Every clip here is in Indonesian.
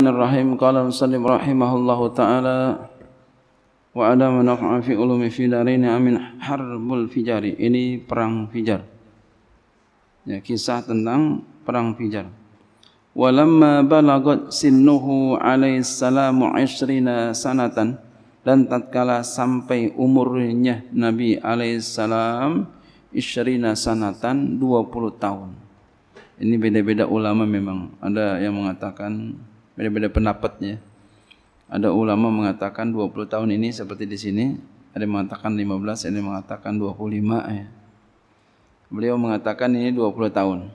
Bismillahirrahmanirrahim. Qala al-musannif rahimahullahu taala wa ada man fi ulumi fidarin amin harbul fijari. Ini perang fijar. Ya, kisah tentang perang fijar. Walamma balagat sinnuhu alaihi sanatan dan tatkala sampai umurnya Nabi alaihissalam salam sanatan 20 tahun. Ini beda-beda ulama memang. Ada yang mengatakan berbeda pendapatnya. Ada ulama mengatakan 20 tahun ini seperti di sini, ada yang mengatakan 15, ada yang mengatakan 25 ya. Eh. Beliau mengatakan ini 20 tahun.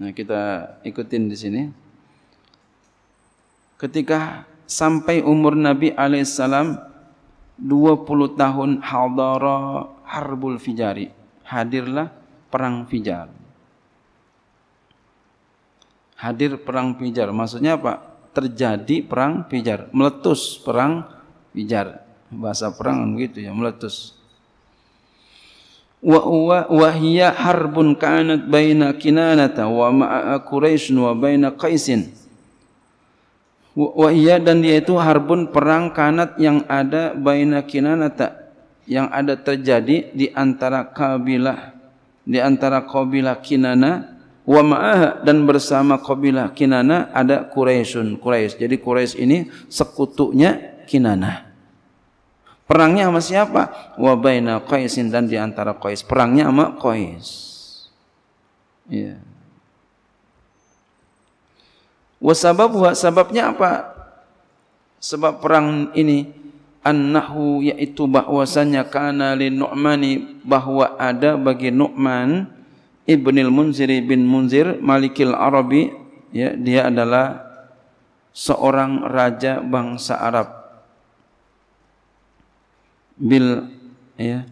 Nah, kita ikutin di sini. Ketika sampai umur Nabi alaihissalam 20 tahun hadara harbul fijari hadirlah perang fijar hadir perang pijar. Maksudnya apa? Terjadi perang pijar, meletus perang pijar. Bahasa perang gitu ya, meletus. Wa wa hiya harbun kanat baina Kinanata wa ma'a Quraisy wa baina Qaisin. Wa dan dia itu harbun perang kanat yang ada baina Kinanata yang ada terjadi di antara kabilah di antara kabilah Kinana wa ma'aha dan bersama kabilah Kinana ada Quraisyun Quraisy. Jadi Quraisy ini sekutunya Kinana. Perangnya sama siapa? Wa baina Qaisin dan diantara antara Qais. Perangnya sama Qais. Ya. Wa sabab wa sebabnya apa? Sebab perang ini annahu yaitu bahwasanya kana li bahwa ada bagi Nu'man Ibnil Munziri bin Munzir Malikil Arabi ya dia adalah seorang raja bangsa Arab bil ya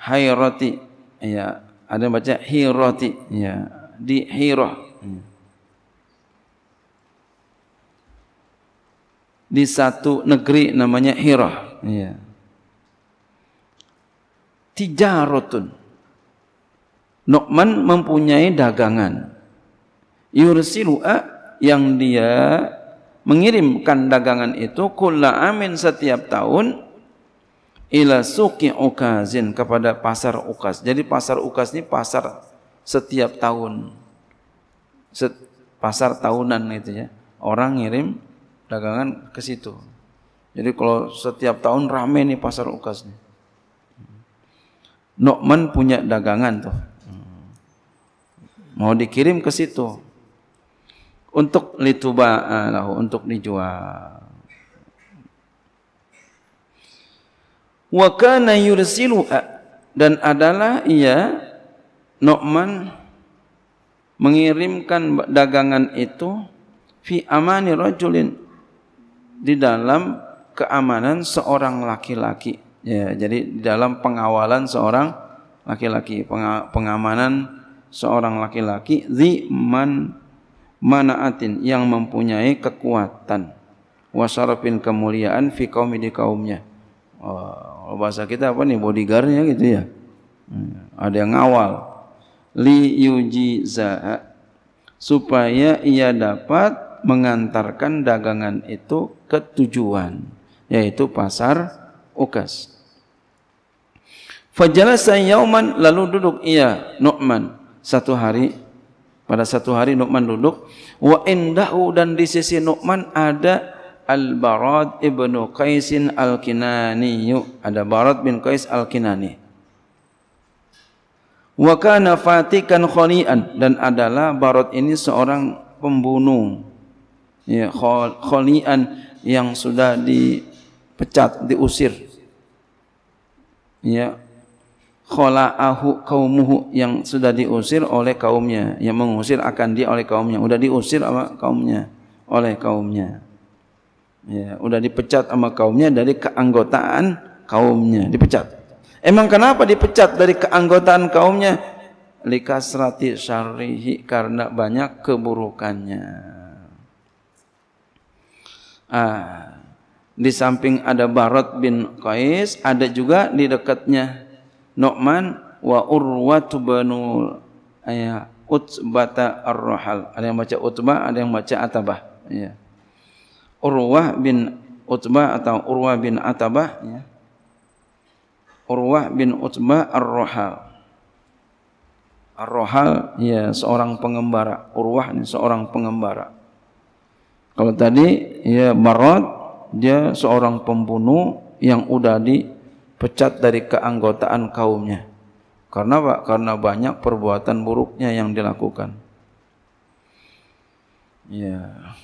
hayrati ya ada yang baca hirati ya di hirah di satu negeri namanya hirah ya tijarotun Nokman mempunyai dagangan. Yursilua yang dia mengirimkan dagangan itu kulla amin setiap tahun ila suki ukazin kepada pasar ukas. Jadi pasar ukas ini pasar setiap tahun. Set, pasar tahunan gitu ya. Orang ngirim dagangan ke situ. Jadi kalau setiap tahun rame nih pasar ukas nih. Nokman punya dagangan tuh. Mau dikirim ke situ. Untuk lituba eh, lahu, untuk dijual. Wa kana yursilu eh, dan adalah ia Nu'man mengirimkan dagangan itu fi amani rajulin di dalam keamanan seorang laki-laki ya jadi di dalam pengawalan seorang laki-laki pengamanan seorang laki-laki ziman manaatin yang mempunyai kekuatan wasarafin kemuliaan fi kaum di kaumnya. Oh, bahasa kita apa nih bodyguardnya gitu ya. Hmm. Ada yang ngawal li yujiza supaya ia dapat mengantarkan dagangan itu ke tujuan yaitu pasar Ukas. Fajalasa yauman lalu duduk ia Nu'man satu hari pada satu hari Nu'man duduk wa indahu dan di sisi Nu'man ada Al-Barad ibn Qaisin Al-Kinani ada Barad bin Qais Al-Kinani wa kana fatikan khali'an dan adalah Barad ini seorang pembunuh ya, khali'an yang sudah dipecat, diusir ya, khola'ahu kaumuhu yang sudah diusir oleh kaumnya yang mengusir akan dia oleh kaumnya udah diusir sama kaumnya oleh kaumnya ya udah dipecat sama kaumnya dari keanggotaan kaumnya dipecat emang kenapa dipecat dari keanggotaan kaumnya likasrati syarrihi karena banyak keburukannya ah di samping ada Barat bin Qais ada juga di dekatnya Nu'man wa Urwah bin ya Utsbata Ar-Rahal. Ada yang baca Utbah, ada yang baca Atabah, ya. Urwah bin Utbah atau Urwah bin Atabah, ya. Urwah bin Utbah Ar-Rahal. Ar-Rahal ya seorang pengembara. Urwah ini seorang pengembara. Kalau tadi ya Marad dia seorang pembunuh yang udah di pecat dari keanggotaan kaumnya. Karena pak Karena banyak perbuatan buruknya yang dilakukan. Ya.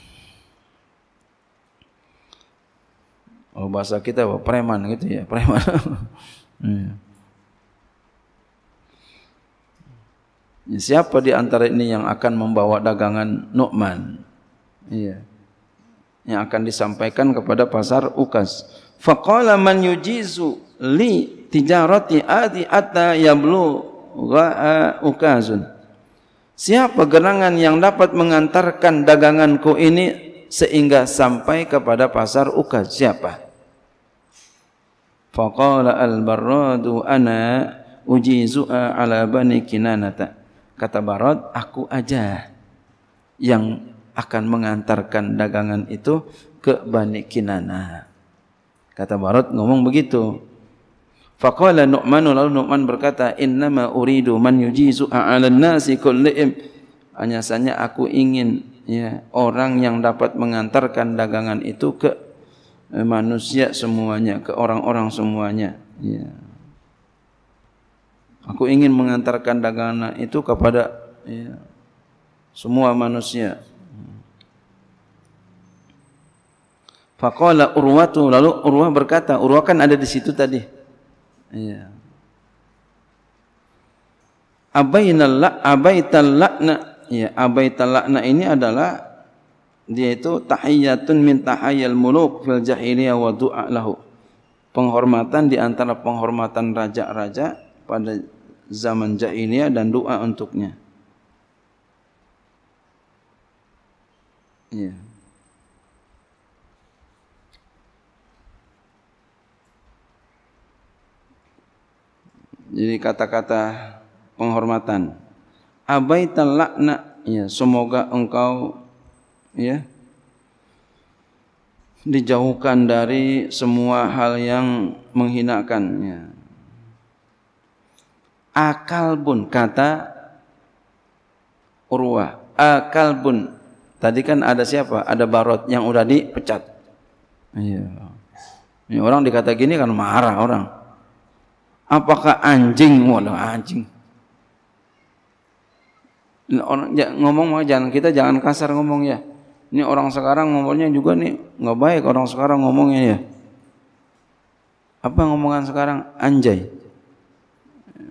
Oh bahasa kita apa? Preman gitu ya, preman. Iya. ya. Siapa di antara ini yang akan membawa dagangan Nu'man? Iya. Yang akan disampaikan kepada pasar Ukas. Faqala man yujizu li tijarati adi atta yablu ukazun. Siapa gerangan yang dapat mengantarkan daganganku ini sehingga sampai kepada pasar ukaz? Siapa? Faqala al-barradu ana ujizu'a ala bani kinanata. Kata Barad, aku aja yang akan mengantarkan dagangan itu ke Bani Kinana. Kata Barat ngomong begitu. Faqala Nu'man lalu Nu'man berkata innama uridu man yujizu 'alan nasi kullihim hanya aku ingin ya orang yang dapat mengantarkan dagangan itu ke eh, manusia semuanya ke orang-orang semuanya ya aku ingin mengantarkan dagangan itu kepada ya, semua manusia Faqala Urwatu lalu Urwah berkata Urwah kan ada di situ tadi Ya. Abainal la abaital lakna. Ya, abaital lakna ini adalah dia itu tahiyatun min tahayyal muluk fil jahiliyah wa du'a lahu. Penghormatan di antara penghormatan raja-raja pada zaman jahiliyah dan doa untuknya. Ya. Yeah. Jadi kata-kata penghormatan. abai lakna ya semoga engkau ya dijauhkan dari semua hal yang menghinakannya. Akal pun kata Urwah, akal pun tadi kan ada siapa? Ada Barot yang udah dipecat. Iya. orang dikata gini kan marah orang. Apakah anjing? Waduh, anjing. Ini orang ya, ngomong jangan kita jangan kasar ngomong ya. Ini orang sekarang ngomongnya juga nih nggak baik orang sekarang ngomongnya ya. Apa ngomongan sekarang anjay?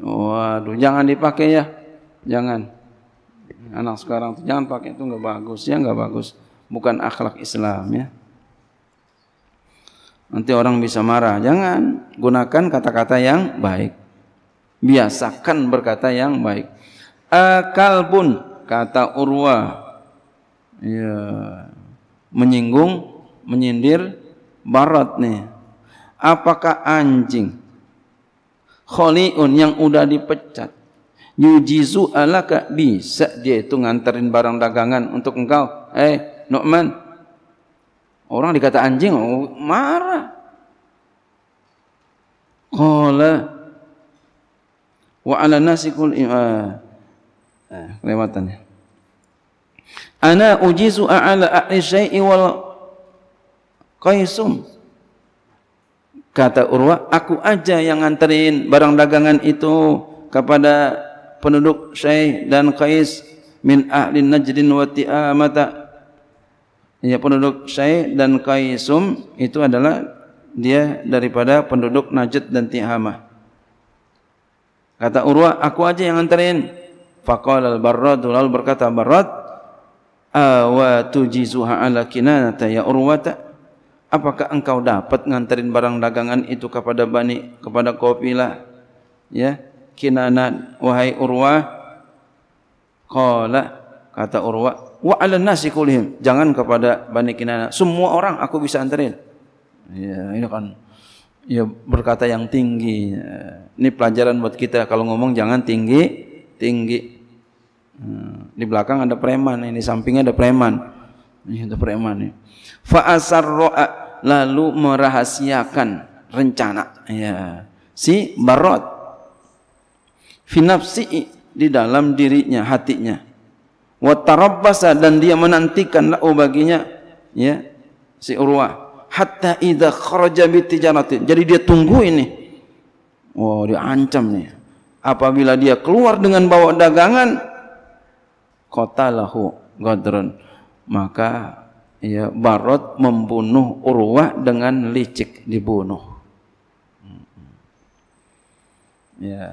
Waduh, jangan dipakai ya. Jangan. Anak sekarang jangan pakai itu nggak bagus ya nggak bagus. Bukan akhlak Islam ya. Nanti orang bisa marah. Jangan gunakan kata-kata yang baik. Biasakan berkata yang baik. pun kata Urwa. Ya, menyinggung, menyindir barat nih. Apakah anjing? Kholiun yang udah dipecat. Yujizu alaka bisa dia itu nganterin barang dagangan untuk engkau. Eh, hey, Orang dikata anjing oh, marah. Qala wa ala nasikul ah, eh, kelewatan ya. Ana ujizu ala ahli syai'i wal qaisum. Kata Urwa, aku aja yang nganterin barang dagangan itu kepada penduduk Syekh dan Qais min ahli Najdin wa Ti'amata Ya, penduduk Syai dan Kaisum itu adalah dia daripada penduduk Najd dan Tihamah. Kata Urwa, aku aja yang nganterin. Faqala al-Barrad, lalu berkata Barrad, "Awa tujizuha ala kinanata ya Urwata?" Apakah engkau dapat nganterin barang dagangan itu kepada Bani, kepada Kopilah? Ya, kinanat wahai Urwa. Qala kata Urwa, wa 'alan nasi kulihim. Jangan kepada Bani Kinana, semua orang aku bisa anterin. Ya, ini kan ya berkata yang tinggi. Ini pelajaran buat kita kalau ngomong jangan tinggi, tinggi. Hmm, di belakang ada preman, ini sampingnya ada preman. Ini ada preman ya. Fa asarra lalu merahasiakan rencana ya si Barot finapsi di dalam dirinya hatinya wa dan dia menantikan lahu baginya ya si Urwah hatta idza kharaja bi Jadi dia tunggu ini. Wow, dia ancam nih. Apabila dia keluar dengan bawa dagangan qatalahu ghadran. Maka ya Barot membunuh Urwah dengan licik dibunuh. Hmm. Ya.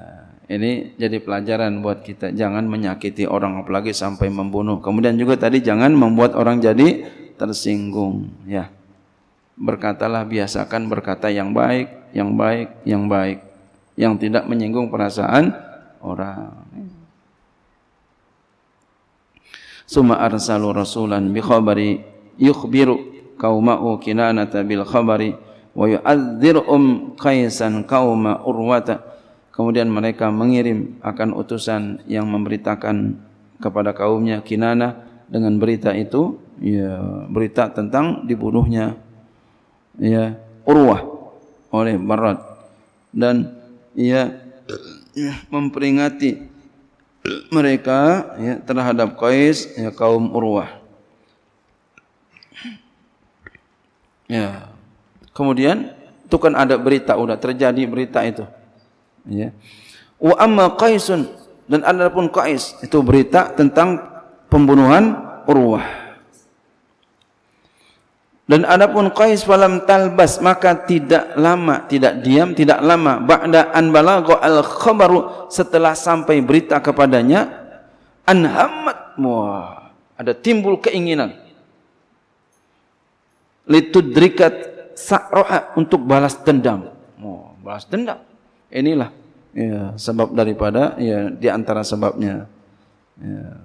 Ini jadi pelajaran buat kita. Jangan menyakiti orang apalagi sampai membunuh. Kemudian juga tadi jangan membuat orang jadi tersinggung. Ya. Berkatalah biasakan berkata yang baik, yang baik, yang baik. Yang tidak menyinggung perasaan orang. Suma arsalu rasulan bi khabari yukhbiru qaumahu kinanata bil khabari wa yu'adzirum qauma urwata Kemudian mereka mengirim akan utusan yang memberitakan kepada kaumnya Kinana dengan berita itu, ya, berita tentang dibunuhnya ya Urwah oleh Barat dan ia ya, memperingati mereka ya, terhadap Qais ya, kaum Urwah. Ya. Kemudian itu kan ada berita udah terjadi berita itu. ya. Wa amma Qaisun dan adapun Qais itu berita tentang pembunuhan Urwah. Dan adapun Qais falam talbas maka tidak lama tidak diam tidak lama ba'da an balagha al khabaru setelah sampai berita kepadanya an hammat ada timbul keinginan litudrikat sa'roha untuk balas dendam oh, balas dendam Inilah ya, sebab daripada ya di antara sebabnya ya,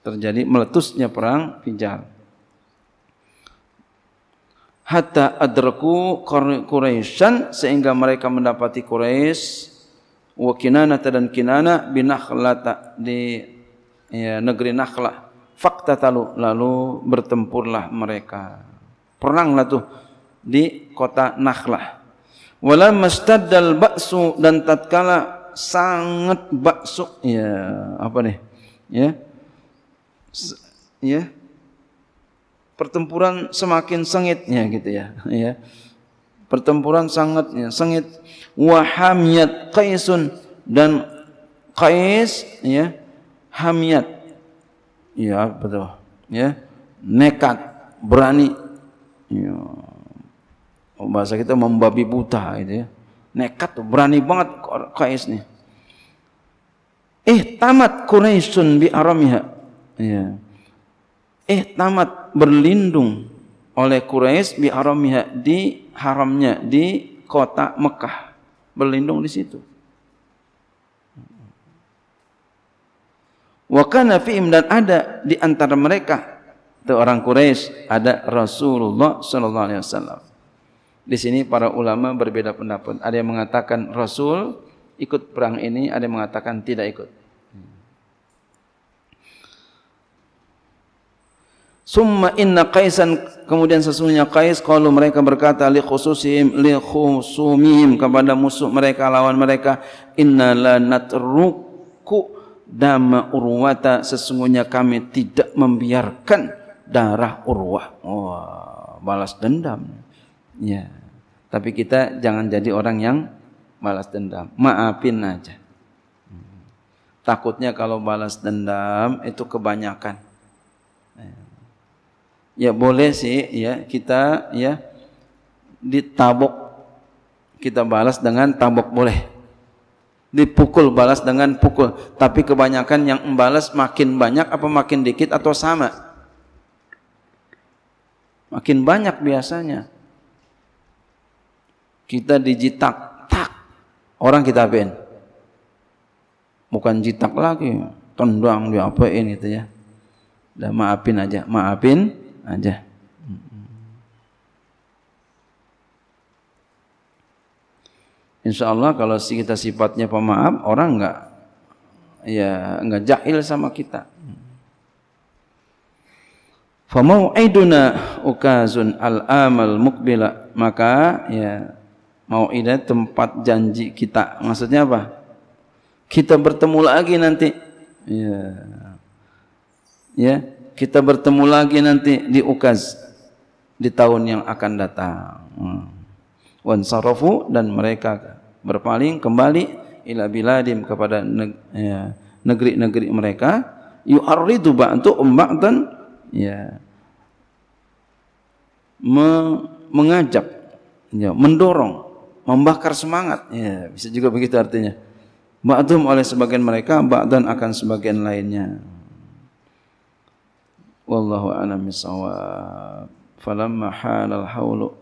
terjadi meletusnya perang Fijar. Hatta adraku Quraisyan sehingga mereka mendapati Quraisy wa Kinana dan Kinana binakhlata di ya, negeri Nakhlah. Fakta talu lalu bertempurlah mereka. Peranglah tuh di kota Nakhlah. Wala mastaddal baksu dan tatkala sangat baksu ya apa nih? Ya. ya. Pertempuran semakin sengitnya gitu ya, ya. Pertempuran sangatnya sengit wahamiyat kaisun dan kais ya hamiyat ya betul ya nekat berani ya bahasa kita membabi buta gitu ya. Nekat berani banget Qais nih. Eh tamat Quraisyun bi aramiha. Ya. Eh tamat berlindung oleh Quraisy bi aramiha di haramnya di kota Mekah. Berlindung di situ. Wa kana fihim dan ada di antara mereka itu orang Quraisy ada Rasulullah sallallahu alaihi wasallam. Di sini para ulama berbeda pendapat. Ada yang mengatakan Rasul ikut perang ini, ada yang mengatakan tidak ikut. Summa inna Qaisan kemudian sesungguhnya Qais qalu mereka berkata li khususihim li khusumihim kepada musuh mereka lawan mereka inna la natruku dama urwata sesungguhnya kami tidak membiarkan darah urwah. Wah, oh, balas dendam. Ya. Yeah. Tapi kita jangan jadi orang yang balas dendam. Maafin aja. Takutnya kalau balas dendam itu kebanyakan. Ya, ya boleh sih ya kita ya ditabok kita balas dengan tabok boleh. Dipukul balas dengan pukul, tapi kebanyakan yang membalas makin banyak apa makin dikit atau sama? Makin banyak biasanya kita dijitak, tak. Orang kita apain? Bukan jitak lagi, tendang diapain gitu ya. Udah maafin aja, maafin aja. Insya Allah kalau kita sifatnya pemaaf, orang nggak ya nggak jahil sama kita. Famau'iduna ukazun al-amal mukbila maka ya mau ida tempat janji kita maksudnya apa kita bertemu lagi nanti ya ya kita bertemu lagi nanti di ukaz di tahun yang akan datang hmm. wan sarafu dan mereka berpaling kembali ila biladim kepada ya, negeri-negeri mereka yu'arridu ba'du um ba'dan ya Me mengajak ya mendorong membakar semangat. Ya, bisa juga begitu artinya. Ba'dhum oleh sebagian mereka, ba'dan akan sebagian lainnya. Wallahu a'lam bishawab. Falamma halal haulu